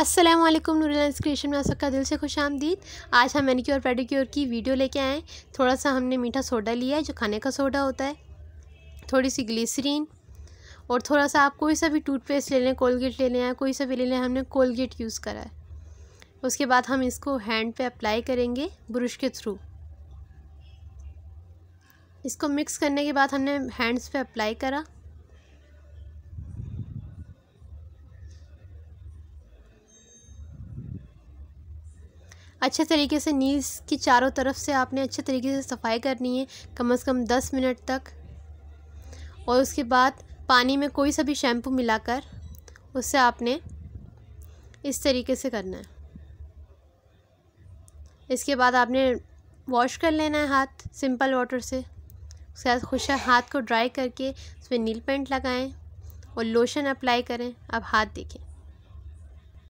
Aslam नूरलाइंस creation में आप सबका दिल से खुश आमदीद आज हम मैनिक्योर पेडिक्योर की वीडियो लेके आए थोड़ा सा हमने मीठा सोडा लिया है जो खाने का सोडा होता है थोड़ी सी ग्लिसरीन और थोड़ा सा आप कोई सा भी टूथपेस्ट ले लें कोलगेट ले लें या कोई सा भी ले लें हमने कोलगेट यूज़ करा है उसके बाद हम इसको हैंड पे अप्लाई करेंगे ब्रश के थ्रू इसको मिक्स करने के बाद हमने हैंड्स पे अप्लाई करा अच्छे तरीके से नीज़ की चारों तरफ से आपने अच्छे तरीके से सफाई करनी है कम से कम दस मिनट तक और उसके बाद पानी में कोई सा भी शैम्पू मिलाकर उससे आपने इस तरीके से करना है इसके बाद आपने वॉश कर लेना है हाथ सिंपल वाटर से उसके बाद खुश हाथ को ड्राई करके उसमें नील पेंट लगाएं और लोशन अप्लाई करें अब हाथ देखें